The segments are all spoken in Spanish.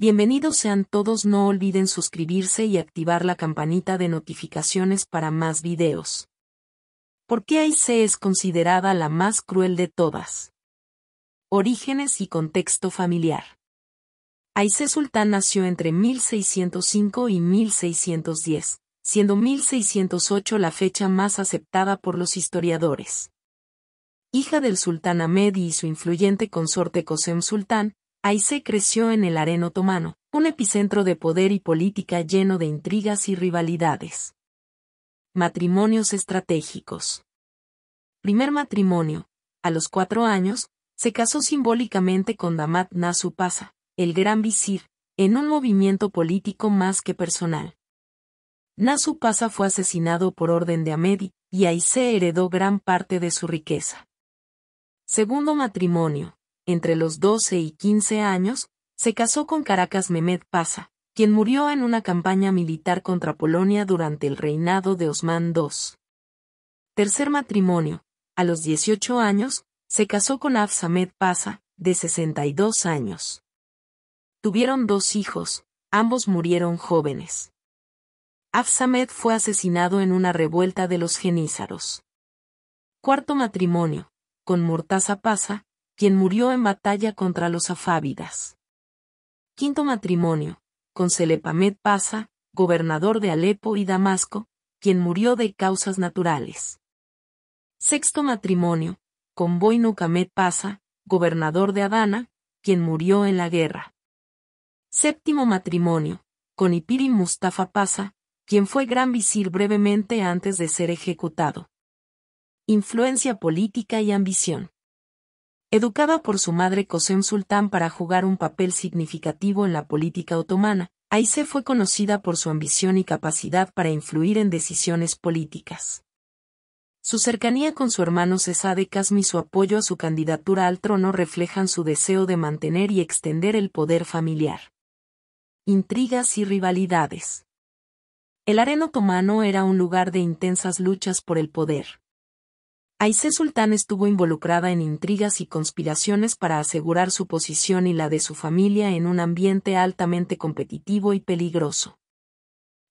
Bienvenidos sean todos, no olviden suscribirse y activar la campanita de notificaciones para más videos. ¿Por qué Aise es considerada la más cruel de todas? Orígenes y contexto familiar. Aise Sultán nació entre 1605 y 1610, siendo 1608 la fecha más aceptada por los historiadores. Hija del sultán Ahmed y su influyente consorte Qasem Sultán, Aysé creció en el areno otomano, un epicentro de poder y política lleno de intrigas y rivalidades. Matrimonios estratégicos. Primer matrimonio. A los cuatro años, se casó simbólicamente con Damat Nasu Pasa, el gran visir, en un movimiento político más que personal. Nasu Pasa fue asesinado por orden de Amedi, y Aysé heredó gran parte de su riqueza. Segundo matrimonio entre los 12 y 15 años, se casó con Caracas Mehmed Pasa, quien murió en una campaña militar contra Polonia durante el reinado de Osman II. Tercer matrimonio. A los 18 años, se casó con Afzamed Pasa, de 62 años. Tuvieron dos hijos, ambos murieron jóvenes. Afzamed fue asesinado en una revuelta de los genízaros. Cuarto matrimonio, con Murtaza Pasa, quien murió en batalla contra los afávidas. Quinto matrimonio, con Selepamet Pasa, gobernador de Alepo y Damasco, quien murió de causas naturales. Sexto matrimonio, con Boynukamet Pasa, gobernador de Adana, quien murió en la guerra. Séptimo matrimonio, con Ipiri Mustafa Pasa, quien fue gran visir brevemente antes de ser ejecutado. Influencia política y ambición. Educada por su madre Kosem Sultán para jugar un papel significativo en la política otomana, Aise fue conocida por su ambición y capacidad para influir en decisiones políticas. Su cercanía con su hermano Cesade Casmi y su apoyo a su candidatura al trono reflejan su deseo de mantener y extender el poder familiar. Intrigas y rivalidades. El harén otomano era un lugar de intensas luchas por el poder. Aise Sultán estuvo involucrada en intrigas y conspiraciones para asegurar su posición y la de su familia en un ambiente altamente competitivo y peligroso.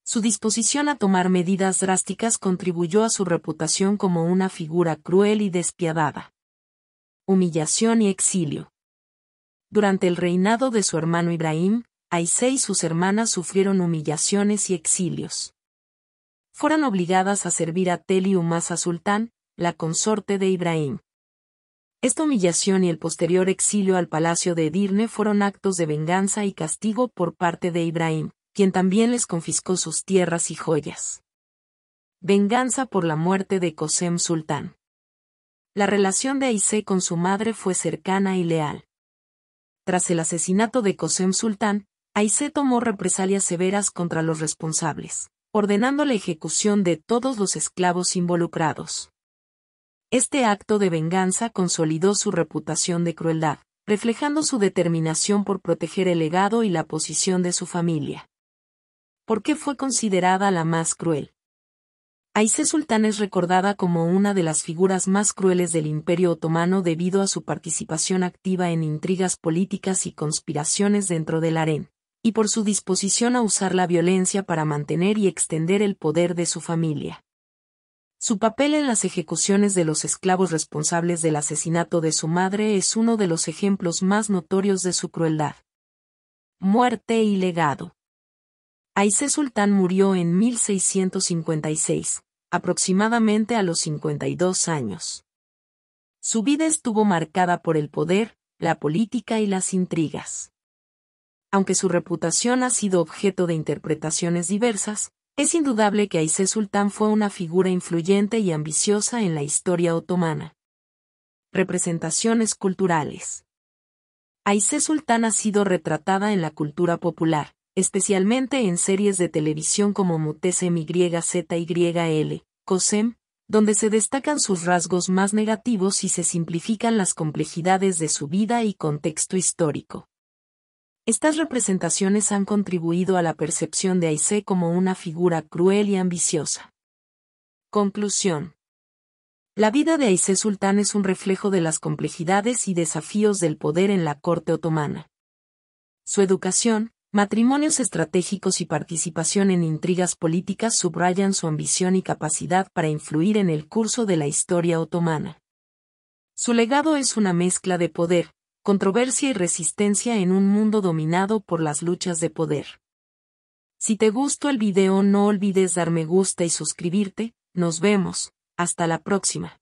Su disposición a tomar medidas drásticas contribuyó a su reputación como una figura cruel y despiadada. Humillación y exilio. Durante el reinado de su hermano Ibrahim, Aisé y sus hermanas sufrieron humillaciones y exilios. Fueron obligadas a servir a Teli Sultán, la consorte de Ibrahim. Esta humillación y el posterior exilio al palacio de Edirne fueron actos de venganza y castigo por parte de Ibrahim, quien también les confiscó sus tierras y joyas. Venganza por la muerte de Cosem Sultán. La relación de Aisé con su madre fue cercana y leal. Tras el asesinato de Cosem Sultán, Aisé tomó represalias severas contra los responsables, ordenando la ejecución de todos los esclavos involucrados. Este acto de venganza consolidó su reputación de crueldad, reflejando su determinación por proteger el legado y la posición de su familia. ¿Por qué fue considerada la más cruel? Aise Sultán es recordada como una de las figuras más crueles del Imperio Otomano debido a su participación activa en intrigas políticas y conspiraciones dentro del harén, y por su disposición a usar la violencia para mantener y extender el poder de su familia. Su papel en las ejecuciones de los esclavos responsables del asesinato de su madre es uno de los ejemplos más notorios de su crueldad. Muerte y legado. Aise Sultán murió en 1656, aproximadamente a los 52 años. Su vida estuvo marcada por el poder, la política y las intrigas. Aunque su reputación ha sido objeto de interpretaciones diversas, es indudable que Aysé Sultán fue una figura influyente y ambiciosa en la historia otomana. Representaciones culturales. Aysé Sultán ha sido retratada en la cultura popular, especialmente en series de televisión como Mutesem YZYL, Cosem, donde se destacan sus rasgos más negativos y se simplifican las complejidades de su vida y contexto histórico. Estas representaciones han contribuido a la percepción de Aise como una figura cruel y ambiciosa. Conclusión. La vida de Aise Sultán es un reflejo de las complejidades y desafíos del poder en la corte otomana. Su educación, matrimonios estratégicos y participación en intrigas políticas subrayan su ambición y capacidad para influir en el curso de la historia otomana. Su legado es una mezcla de poder, Controversia y resistencia en un mundo dominado por las luchas de poder. Si te gustó el video no olvides darme me gusta y suscribirte, nos vemos, hasta la próxima.